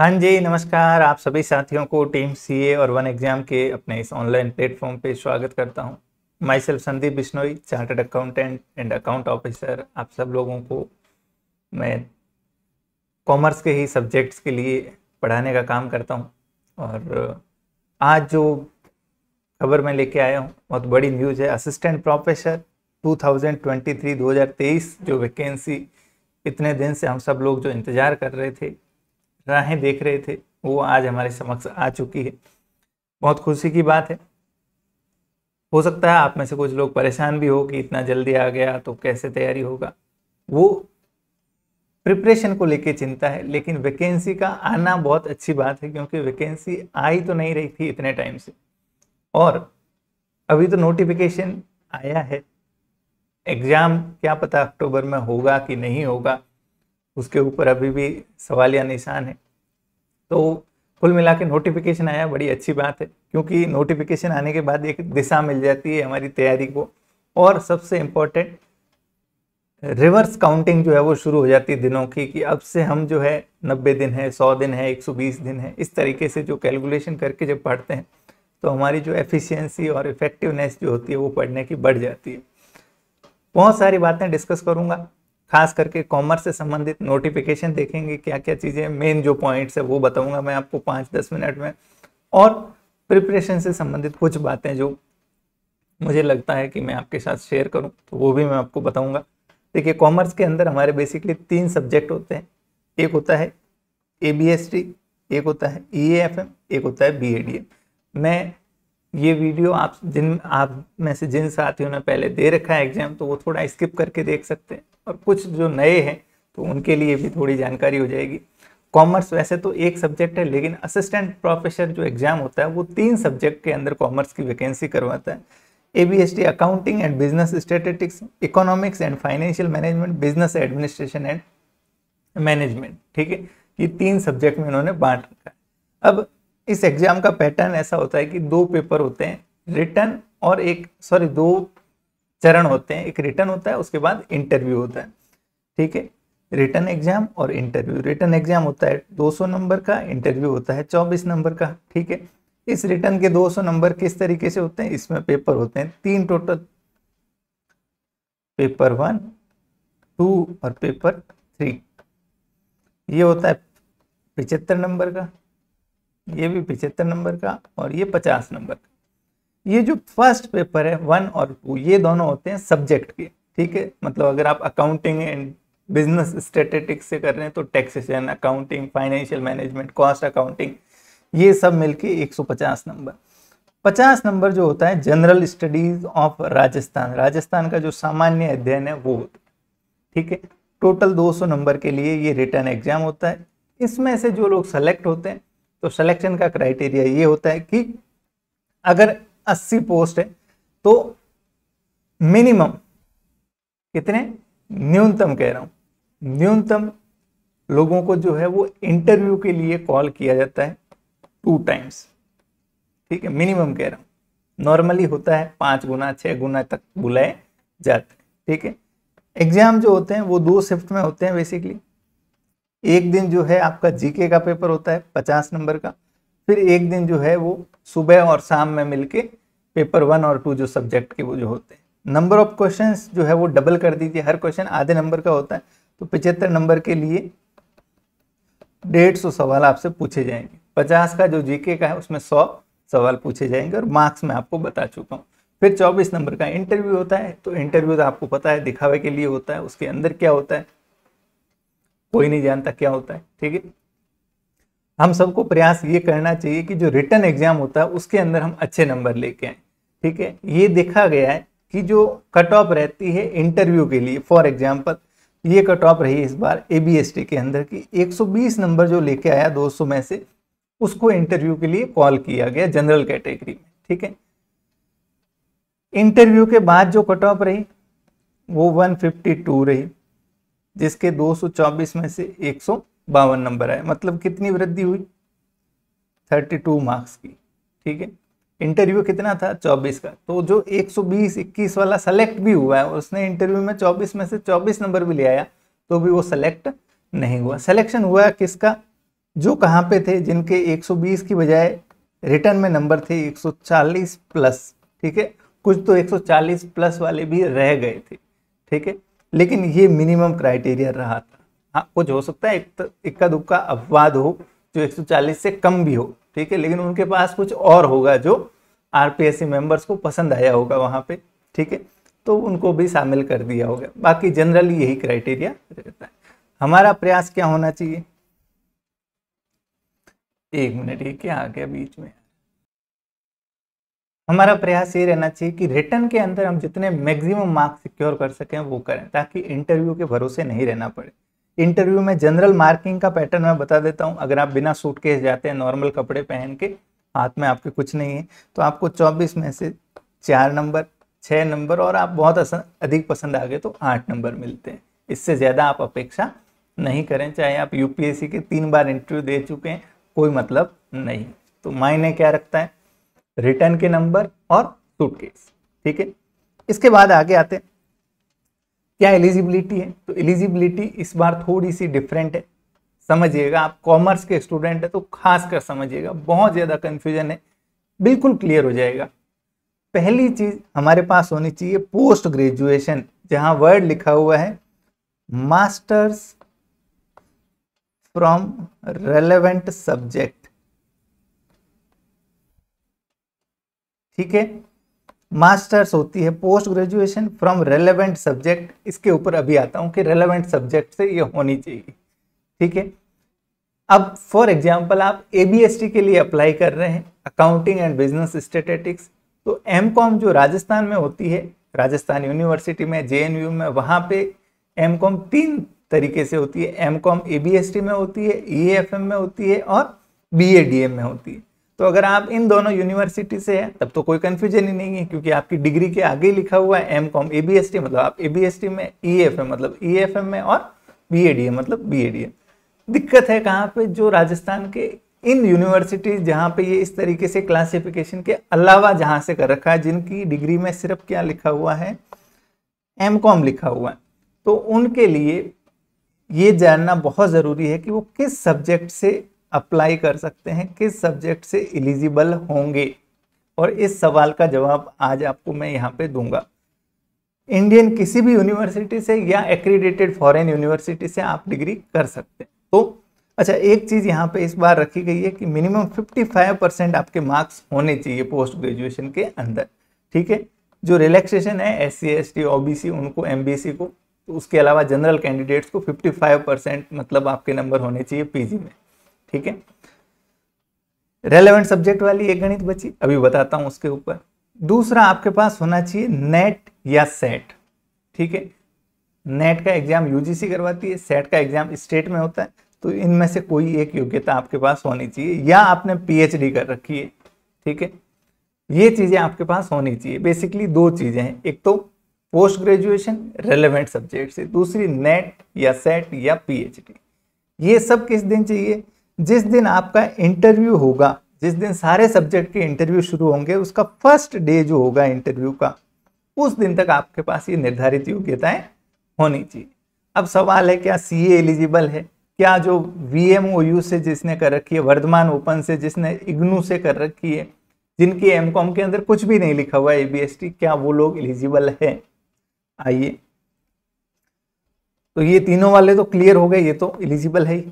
हाँ जी नमस्कार आप सभी साथियों को टीम सीए और वन एग्जाम के अपने इस ऑनलाइन प्लेटफॉर्म पे स्वागत करता हूँ myself Sandeep Bishnoi chartered accountant and account officer आप सब लोगों को मैं कॉमर्स के ही सब्जेक्ट्स के लिए पढ़ाने का काम करता हूँ और आज जो खबर मैं लेके आया हूँ बहुत बड़ी न्यूज़ है असिस्टेंट प्रोफेसर 2023-2023 जो वैकेंसी इतने दिन से हम सब लोग जो इंतज़ार कर रहे थे राहें देख रहे थे वो आज हमारे समक्ष आ चुकी है बहुत खुशी की बात है हो सकता है आप में से कुछ लोग परेशान भी हो कि इतना जल्दी आ गया तो कैसे तैयारी होगा वो प्रिपरेशन को लेके चिंता है लेकिन वैकेंसी का आना बहुत अच्छी बात है क्योंकि वैकेंसी आई तो नहीं रही थी इतने टाइम से और अभी तो नोटिफिकेशन आया है एग्ज़ाम क्या पता अक्टूबर में होगा कि नहीं होगा उसके ऊपर अभी भी सवाल या निशान है तो कुल मिला के नोटिफिकेशन आया बड़ी अच्छी बात है क्योंकि नोटिफिकेशन आने के बाद एक दिशा मिल जाती है हमारी तैयारी को और सबसे इम्पोर्टेंट रिवर्स काउंटिंग जो है वो शुरू हो जाती है दिनों की कि अब से हम जो है 90 दिन है 100 दिन है 120 दिन है इस तरीके से जो कैलकुलेशन करके जब पढ़ते हैं तो हमारी जो एफिशिएंसी और इफेक्टिवनेस जो होती है वो पढ़ने की बढ़ जाती है बहुत सारी बातें डिस्कस करूँगा खास करके कॉमर्स से संबंधित नोटिफिकेशन देखेंगे क्या क्या चीज़ें मेन जो पॉइंट्स है वो बताऊंगा मैं आपको पाँच दस मिनट में और प्रिपरेशन से संबंधित कुछ बातें जो मुझे लगता है कि मैं आपके साथ शेयर करूं तो वो भी मैं आपको बताऊंगा देखिए कॉमर्स के अंदर हमारे बेसिकली तीन सब्जेक्ट होते हैं एक होता है ए बी एस टी एक होता है ई एफ एम एक होता है बी ए डी एम मैं ये वीडियो आप जिन आप में से जिन साथियों ने पहले दे रखा है एग्जाम तो वो थोड़ा स्किप करके देख सकते हैं और कुछ जो नए हैं तो उनके लिए भी थोड़ी जानकारी हो जाएगी कॉमर्स वैसे तो एक सब्जेक्ट है लेकिन असिस्टेंट प्रोफेसर जो एग्ज़ाम होता है वो तीन सब्जेक्ट के अंदर कॉमर्स की वैकेंसी करवाता है A B S T accounting and business statistics economics and financial management business administration and management ठीक है ये तीन सब्जेक्ट में इन्होंने बांट रखा है अब इस एग्जाम का पैटर्न ऐसा होता है कि दो पेपर होते हैं रिटर्न और एक सॉरी दो चरण होते हैं एक रिटर्न होता है उसके बाद इंटरव्यू होता है ठीक है रिटर्न एग्जाम और इंटरव्यू रिटर्न एग्जाम होता है 200 नंबर का इंटरव्यू होता है 24 नंबर का ठीक है इस रिटर्न के 200 नंबर किस तरीके से होते हैं इसमें पेपर होते हैं तीन टोटल पेपर वन टू और पेपर थ्री ये होता है पिचहत्तर नंबर का ये भी पिछहत्तर नंबर का और ये पचास नंबर का ये जो फर्स्ट पेपर है वन और टू ये दोनों होते हैं सब्जेक्ट के ठीक है मतलब अगर आप अकाउंटिंग एंड बिजनेस स्टेटिक्स से कर रहे हैं तो taxation accounting financial management cost accounting ये सब मिलके 150 नंबर 50 नंबर जो होता है general studies of Rajasthan Rajasthan का जो सामान्य अध्ययन है वो ठीक है टोटल 200 नंबर के लिए ये रिटर्न एग्जाम होता है इसमें से जो लोग सेलेक्ट होते हैं तो सिलेक्शन का क्राइटेरिया ये होता है कि अगर 80 पोस्ट है तो मिनिमम कितने न्यूनतम कह रहा हूं न्यूनतम लोगों को जो है वो इंटरव्यू के लिए कॉल किया जाता है टू टाइम्स ठीक है मिनिमम कह रहा हूं नॉर्मली होता है पांच गुना छह गुना तक बुलाए जाते ठीक है एग्जाम जो होते हैं वो दो शिफ्ट में होते हैं बेसिकली एक दिन जो है आपका जीके का पेपर होता है पचास नंबर का फिर एक दिन जो है वो सुबह और शाम में मिलके पेपर वन और टू जो सब्जेक्ट के वो जो होते हैं नंबर ऑफ क्वेश्चन जो है वो डबल कर दीजिए हर क्वेश्चन आधे नंबर का होता है तो पिछहत्तर नंबर के लिए डेढ़ सौ सवाल आपसे पूछे जाएंगे पचास का जो जीके का है उसमें सौ सवाल पूछे जाएंगे और मार्क्स मैं आपको बता चुका हूँ फिर चौबीस नंबर का इंटरव्यू होता है तो इंटरव्यू तो आपको पता है दिखावे के लिए होता है उसके अंदर क्या होता है कोई नहीं जानता क्या होता है ठीक है हम सबको प्रयास ये करना चाहिए कि जो रिटर्न एग्जाम होता है उसके अंदर हम अच्छे नंबर लेके आए ठीक है ये देखा गया है कि जो कट ऑफ रहती है इंटरव्यू के लिए फॉर एग्जाम्पल ये कट ऑफ रही इस बार ए के अंदर की 120 नंबर जो लेके आया 200 में से उसको इंटरव्यू के लिए कॉल किया गया जनरल कैटेगरी में ठीक है इंटरव्यू के बाद जो कट ऑफ रही वो 152 रही जिसके 224 में से एक नंबर आए मतलब कितनी वृद्धि हुई 32 मार्क्स की ठीक है इंटरव्यू कितना था 24 का तो जो 120 21 वाला सेलेक्ट भी हुआ है उसने इंटरव्यू में 24 में से 24 नंबर भी ले आया तो भी वो सेलेक्ट नहीं हुआ सिलेक्शन हुआ किसका जो कहाँ पे थे जिनके 120 की बजाय रिटर्न में नंबर थे 140 प्लस ठीक है कुछ तो 140 प्लस वाले भी रह गए थे ठीक है लेकिन ये मिनिमम क्राइटेरिया रहा था हाँ कुछ हो सकता है इक्का तो, दुक्का अपवाद हो जो 140 से कम भी हो ठीक है लेकिन उनके पास कुछ और होगा जो आरपीएससी मेंबर्स को पसंद आया होगा वहाँ पे ठीक है तो उनको भी शामिल कर दिया होगा बाकी जनरली यही क्राइटेरिया रहता है हमारा प्रयास क्या होना चाहिए एक मिनट ये क्या आ गया बीच में हमारा प्रयास ये रहना चाहिए कि रिटर्न के अंदर हम जितने मैक्सिमम मार्क्स सिक्योर कर सकें वो करें ताकि इंटरव्यू के भरोसे नहीं रहना पड़े इंटरव्यू में जनरल मार्किंग का पैटर्न मैं बता देता हूँ अगर आप बिना सूट केस जाते हैं नॉर्मल कपड़े पहन के हाथ में आपके कुछ नहीं है तो आपको चौबीस में से चार नंबर छः नंबर और आप बहुत अधिक पसंद आ गए तो आठ नंबर मिलते हैं इससे ज़्यादा आप अपेक्षा नहीं करें चाहे आप यूपीएससी के तीन बार इंटरव्यू दे चुके हैं कोई मतलब नहीं तो मायने क्या रखता है रिटर्न के नंबर और सूटकेस ठीक है इसके बाद आगे आते हैं क्या एलिजिबिलिटी है तो एलिजिबिलिटी इस बार थोड़ी सी डिफरेंट है समझिएगा आप कॉमर्स के स्टूडेंट है तो खास कर समझिएगा बहुत ज़्यादा कंफ्यूजन है बिल्कुल क्लियर हो जाएगा पहली चीज़ हमारे पास होनी चाहिए पोस्ट ग्रेजुएशन जहां वर्ड लिखा हुआ है मास्टर्स फ्रॉम रेलेवेंट सब्जेक्ट ठीक है मास्टर्स होती है post graduation from relevant subject इसके ऊपर अभी आता हूं कि रेलेवेंट सब्जेक्ट से ये होनी चाहिए ठीक है अब फॉर एग्जाम्पल आप ए के लिए अप्लाई कर रहे हैं अकाउंटिंग एंड बिजनेस स्टेटेटिक्स तो एम जो राजस्थान में होती है राजस्थान यूनिवर्सिटी में जे में वहाँ पे एम तीन तरीके से होती है एम कॉम में होती है ई e में होती है और बी में होती है तो अगर आप इन दोनों यूनिवर्सिटी से हैं तब तो कोई कन्फ्यूजन ही नहीं है क्योंकि आपकी डिग्री के आगे लिखा हुआ है M Com A B S T मतलब आप ए बी एस टी में ई एफ एम मतलब ई एफ एम में और बी ए डी ए मतलब बी ए डी ए दिक्कत है कहाँ पे जो राजस्थान के इन यूनिवर्सिटीज जहाँ पे ये इस तरीके से क्लासिफिकेशन के अलावा जहाँ से कर रखा है जिनकी डिग्री में सिर्फ क्या लिखा हुआ है एम कॉम लिखा हुआ है तो उनके लिए ये जानना बहुत ज़रूरी है कि वो किस सब्जेक्ट से अप्लाई कर सकते हैं किस सब्जेक्ट से एलिजिबल होंगे और इस सवाल का जवाब आज आपको मैं यहाँ पे दूंगा इंडियन किसी भी यूनिवर्सिटी से या एक्रीडेटेड फॉरेन यूनिवर्सिटी से आप डिग्री कर सकते हैं तो अच्छा एक चीज़ यहाँ पे इस बार रखी गई है कि मिनिमम 55 परसेंट आपके मार्क्स होने चाहिए पोस्ट ग्रेजुएशन के अंदर ठीक है जो रिलैक्सेशन है एस सी एस टी उनको एम को तो उसके अलावा जनरल कैंडिडेट्स को फिफ्टी परसेंट मतलब आपके नंबर होने चाहिए पी में ठीक है रेलेवेंट सब्जेक्ट वाली एक गणित बची अभी बताता हूं उसके ऊपर दूसरा आपके पास होना चाहिए नेट या सेट ठीक है नेट का एग्जाम यूजीसी करवाती है सेट का एग्जाम स्टेट में होता है तो इनमें से कोई एक योग्यता आपके पास होनी चाहिए या आपने पीएचडी कर रखी है ठीक है ये चीजें आपके पास होनी चाहिए बेसिकली दो चीजें हैं एक तो पोस्ट ग्रेजुएशन रेलेवेंट सब्जेक्ट से दूसरी नेट या सेट या पीएचडी ये सब किस दिन चाहिए जिस दिन आपका इंटरव्यू होगा जिस दिन सारे सब्जेक्ट के इंटरव्यू शुरू होंगे उसका फर्स्ट डे जो होगा इंटरव्यू का उस दिन तक आपके पास ये निर्धारित योग्यताएं होनी चाहिए अब सवाल है क्या सी एलिजिबल है क्या जो वी एम से जिसने कर रखी है वर्धमान ओपन से जिसने इग्नू से कर रखी है जिनकी एम कॉम के अंदर कुछ भी नहीं लिखा हुआ है ए क्या वो लोग एलिजिबल है आइए तो ये तीनों वाले तो क्लियर हो गए ये तो एलिजिबल है ही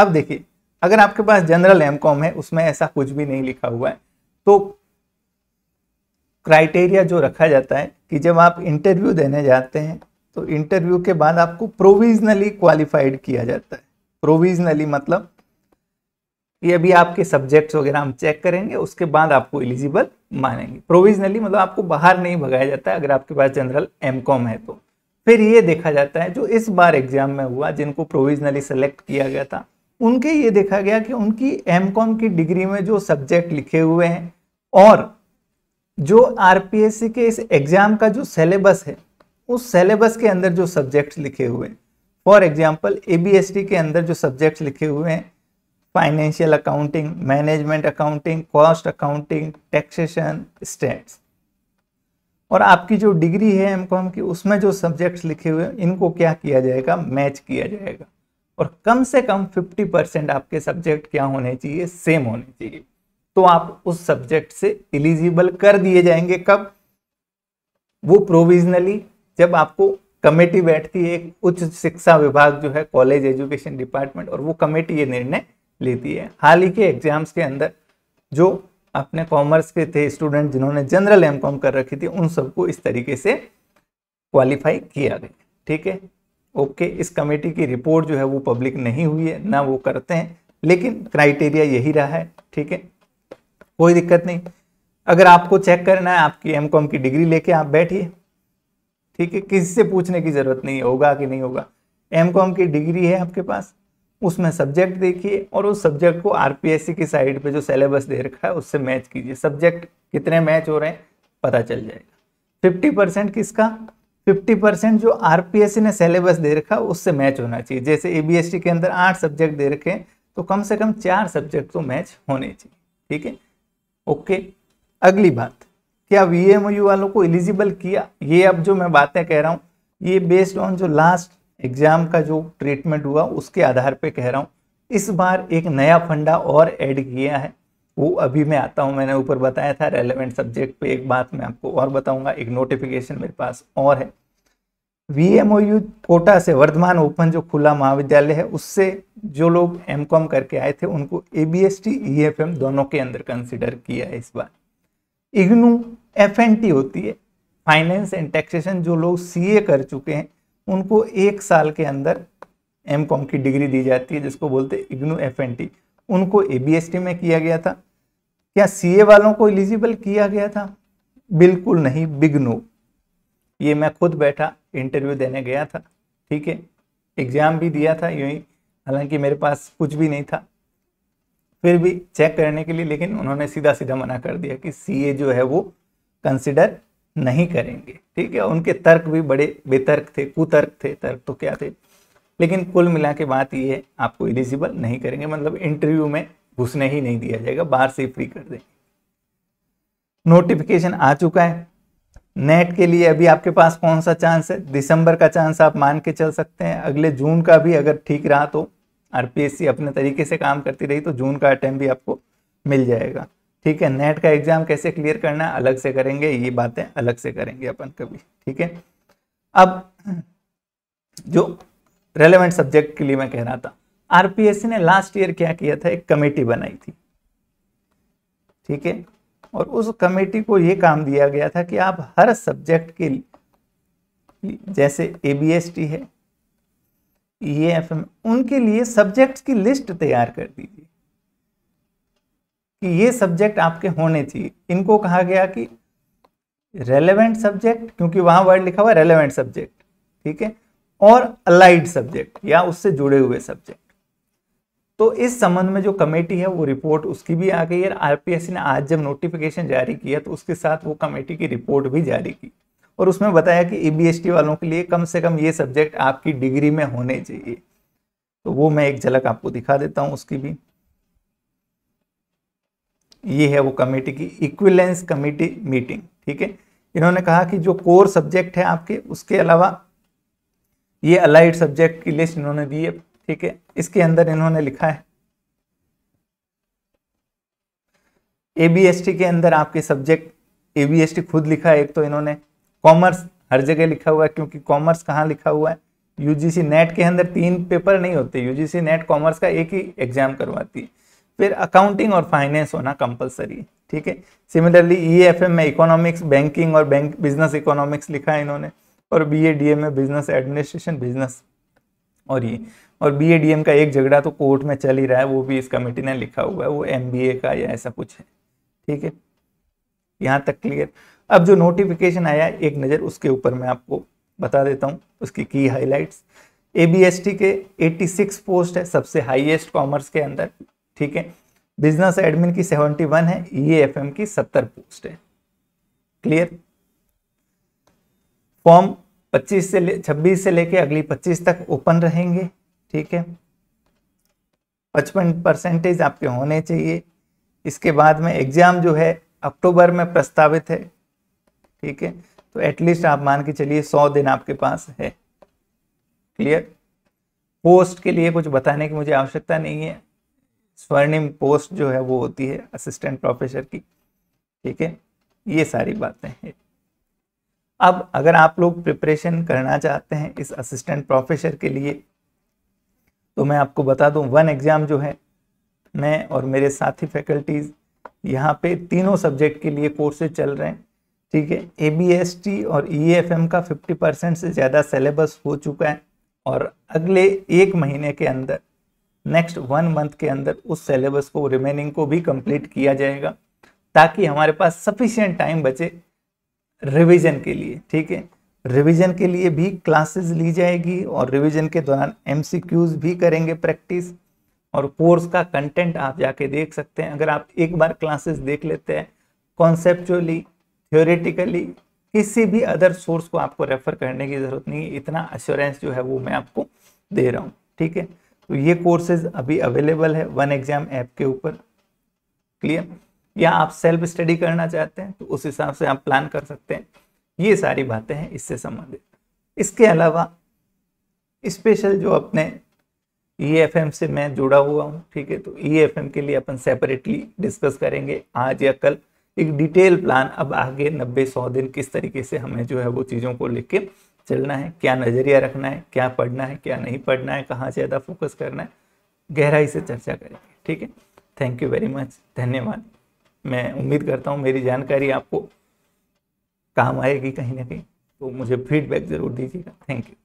अब देखिए अगर आपके पास जनरल एम कॉम है उसमें ऐसा कुछ भी नहीं लिखा हुआ है तो क्राइटेरिया जो रखा जाता है कि जब आप इंटरव्यू देने जाते हैं तो इंटरव्यू के बाद आपको प्रोविजनली क्वालिफाइड किया जाता है प्रोविजनली मतलब ये अभी आपके सब्जेक्ट्स वगैरह हम चेक करेंगे उसके बाद आपको एलिजिबल मानेंगे प्रोविजनली मतलब आपको बाहर नहीं भगाया जाता अगर आपके पास जनरल एम कॉम है तो फिर ये देखा जाता है जो इस बार एग्जाम में हुआ जिनको प्रोविजनली सेलेक्ट किया गया था उनके ये देखा गया कि उनकी एम कॉम की डिग्री में जो सब्जेक्ट लिखे हुए हैं और जो आरपीएससी के इस एग्जाम का जो सेलेबस है उस सेलेबस के अंदर जो सब्जेक्ट्स लिखे हुए हैं फॉर एग्जाम्पल ए के अंदर जो सब्जेक्ट्स लिखे हुए हैं financial accounting management accounting cost accounting taxation stats और आपकी जो डिग्री है एम कॉम की उसमें जो सब्जेक्ट्स लिखे हुए हैं इनको क्या किया जाएगा मैच किया जाएगा और कम से कम 50 परसेंट आपके सब्जेक्ट क्या होने चाहिए सेम होने चाहिए तो आप उस सब्जेक्ट से एलिजिबल कर दिए जाएंगे कब वो प्रोविजनली जब आपको कमेटी बैठती है एक उच्च शिक्षा विभाग जो है कॉलेज एजुकेशन डिपार्टमेंट और वो कमेटी ये निर्णय लेती है हाल ही के एग्जाम्स के अंदर जो अपने कॉमर्स के थे स्टूडेंट जिन्होंने जनरल एम कर रखी थी उन सबको इस तरीके से क्वालिफाई किया गया ठीक है ओके इस कमेटी की रिपोर्ट जो है वो पब्लिक नहीं हुई है ना वो करते हैं लेकिन क्राइटेरिया यही रहा है ठीक है कोई दिक्कत नहीं अगर आपको चेक करना है आपकी एम कॉम की डिग्री लेके आप बैठिए ठीक है किसी से पूछने की ज़रूरत नहीं होगा कि नहीं होगा एम कॉम की डिग्री है आपके पास उसमें सब्जेक्ट देखिए और उस सब्जेक्ट को आर की साइड पे जो सिलेबस दे रखा है उससे मैच कीजिए सब्जेक्ट कितने मैच हो रहे हैं पता चल जाएगा फिफ्टी परसेंट किसका 50 परसेंट जो आर ने सिलेबस दे रखा उससे मैच होना चाहिए जैसे ए के अंदर आठ सब्जेक्ट दे रखे तो कम से कम चार सब्जेक्ट तो मैच होने चाहिए ठीक है ओके अगली बात क्या वी वालों को एलिजिबल किया ये अब जो मैं बातें कह रहा हूँ ये बेस्ड ऑन जो लास्ट एग्जाम का जो ट्रीटमेंट हुआ उसके आधार पे कह रहा हूँ इस बार एक नया फंडा और ऐड किया है वो अभी मैं आता हूँ मैंने ऊपर बताया था रेलेवेंट सब्जेक्ट पे एक बात मैं आपको और बताऊँगा एक नोटिफिकेशन मेरे पास और है वीएमओयू कोटा से वर्धमान ओपन जो खुला महाविद्यालय है उससे जो लोग एम कॉम करके आए थे उनको A B S T E F M दोनों के अंदर कंसिडर किया है इस बार इग्नू एफ एन टी होती है फाइनेंस एंड टैक्सेशन जो लोग सी ए कर चुके हैं उनको एक साल के अंदर एम कॉम की डिग्री दी जाती है जिसको बोलते हैं इग्नू एफ एन टी उनको ए बी एस टी में किया गया था क्या सी ए वालों को एलिजिबल किया गया था बिल्कुल नहीं बिग नो ये मैं खुद बैठा इंटरव्यू देने गया था ठीक है एग्ज़ाम भी दिया था यूँ ही हालांकि मेरे पास कुछ भी नहीं था फिर भी चेक करने के लिए लेकिन उन्होंने सीधा सीधा मना कर दिया कि सीए जो है वो कंसिडर नहीं करेंगे ठीक है उनके तर्क भी बड़े बेतर्क थे कुतर्क थे तर्क तो क्या थे लेकिन कुल मिला के बात ये है आपको एलिजिबल नहीं करेंगे मतलब इंटरव्यू में घुसने ही नहीं दिया जाएगा बाहर से फ्री कर देंगे नोटिफिकेशन आ चुका है नेट के लिए अभी आपके पास कौन सा चांस है दिसंबर का चांस आप मान के चल सकते हैं अगले जून का भी अगर ठीक रहा तो आरपीएससी अपने तरीके से काम करती रही तो जून का अटैम्प भी आपको मिल जाएगा ठीक है नेट का एग्जाम कैसे क्लियर करना अलग से करेंगे ये बातें अलग से करेंगे अपन कभी ठीक है अब जो रेलेवेंट सब्जेक्ट के लिए मैं कह रहा था आरपीएससी ने लास्ट ईयर क्या किया था एक कमेटी बनाई थी ठीक है और उस कमेटी को ये काम दिया गया था कि आप हर सब्जेक्ट के जैसे ए बी एस टी है ई एफ एम उनके लिए सब्जेक्ट्स की लिस्ट तैयार कर दीजिए कि ये सब्जेक्ट आपके होने चाहिए इनको कहा गया कि रेलेवेंट सब्जेक्ट क्योंकि वहां वर्ड लिखा हुआ है रेलेवेंट सब्जेक्ट ठीक है और अलाइड सब्जेक्ट या उससे जुड़े हुए सब्जेक्ट तो इस संबंध में जो कमेटी है वो रिपोर्ट उसकी भी आ गई है आरपीएससी ने आज जब नोटिफिकेशन जारी किया तो उसके साथ वो कमेटी की रिपोर्ट भी जारी की और उसमें बताया कि ई e वालों के लिए कम से कम ये सब्जेक्ट आपकी डिग्री में होने चाहिए तो वो मैं एक झलक आपको दिखा देता हूँ उसकी भी ये है वो कमेटी की इक्विलेंस कमेटी मीटिंग ठीक है इन्होंने कहा कि जो कोर सब्जेक्ट है आपके उसके अलावा ये अलाइड सब्जेक्ट की लिस्ट इन्होंने दी है ठीक है इसके अंदर इन्होंने लिखा है ए बी एस टी के अंदर आपके subject A B S T खुद लिखा है एक तो इन्होंने कॉमर्स हर जगह लिखा हुआ है क्योंकि कॉमर्स कहाँ लिखा हुआ है यूजीसी नेट के अंदर तीन पेपर नहीं होते यूजीसी नेट कॉमर्स का एक ही एग्जाम करवाती है फिर अकाउंटिंग और फाइनेंस होना कंपलसरी है ठीक है सिमिलरली ई एफ एम में इकोनॉमिक्स बैंकिंग और बैंक बिजनेस इकोनॉमिक्स लिखा है इन्होंने और बी ए डी ए में बिजनेस एडमिनिस्ट्रेशन बिजनेस और ये और बी ए डी एम का एक झगड़ा तो कोर्ट में चल ही रहा है वो भी इस कमेटी ने लिखा हुआ है वो एम बी ए का या ऐसा कुछ है ठीक है यहाँ तक क्लियर अब जो नोटिफिकेशन आया एक नज़र उसके ऊपर मैं आपको बता देता हूँ उसकी की highlights A B S T के 86 पोस्ट है सबसे हाईएस्ट कॉमर्स के अंदर ठीक है बिजनेस एडमिन की 71 है ई एफ एम की 70 पोस्ट है क्लियर फॉर्म 25 से 26 से लेके अगली 25 तक ओपन रहेंगे ठीक है पचपन परसेंटेज आपके होने चाहिए इसके बाद में एग्ज़ाम जो है अक्टूबर में प्रस्तावित है ठीक है तो एटलीस्ट आप मान के चलिए सौ दिन आपके पास है क्लियर पोस्ट के लिए कुछ बताने की मुझे आवश्यकता नहीं है स्वर्णिम पोस्ट जो है वो होती है असिस्टेंट प्रोफेसर की ठीक है ये सारी बातें हैं अब अगर आप लोग प्रिपरेशन करना चाहते हैं इस असिस्टेंट प्रोफेसर के लिए तो मैं आपको बता दूं वन एग्ज़ाम जो है मैं और मेरे साथी फैकल्टीज़ यहाँ पे तीनों सब्जेक्ट के लिए कोर्सेज चल रहे हैं ठीक है ए बी एस टी और ई एफ एम का फिफ्टी परसेंट से ज़्यादा सिलेबस हो चुका है और अगले एक महीने के अंदर नेक्स्ट वन मंथ के अंदर उस सिलेबस को रिमेनिंग को भी कंप्लीट किया जाएगा ताकि हमारे पास सफिशियंट टाइम बचे रिवीजन के लिए ठीक है रिवीजन के लिए भी क्लासेस ली जाएगी और रिवीजन के दौरान एमसीक्यूज भी करेंगे प्रैक्टिस और कोर्स का कंटेंट आप जाके देख सकते हैं अगर आप एक बार क्लासेस देख लेते हैं कॉन्सेप्चुअली थियोरेटिकली किसी भी अदर सोर्स को आपको रेफर करने की ज़रूरत नहीं है इतना अश्योरेंस जो है वो मैं आपको दे रहा हूँ ठीक है तो ये कोर्सेज अभी अवेलेबल है वन एग्जाम ऐप के ऊपर क्लियर या आप सेल्फ स्टडी करना चाहते हैं तो उस हिसाब से आप प्लान कर सकते हैं ये सारी बातें हैं इससे संबंधित इसके अलावा स्पेशल जो अपने ई एफ एम से मैं जुड़ा हुआ हूँ ठीक है तो ई एफ एम के लिए अपन सेपरेटली डिस्कस करेंगे आज या कल एक डिटेल प्लान अब आगे नब्बे सौ दिन किस तरीके से हमें जो है वो चीज़ों को लेके चलना है क्या नज़रिया रखना है क्या पढ़ना है क्या नहीं पढ़ना है कहाँ ज़्यादा फोकस करना है गहराई से चर्चा करेंगे ठीक है थैंक यू वेरी मच धन्यवाद मैं उम्मीद करता हूँ मेरी जानकारी आपको काम आएगी कहीं ना कहीं तो मुझे फीडबैक ज़रूर दीजिएगा थैंक यू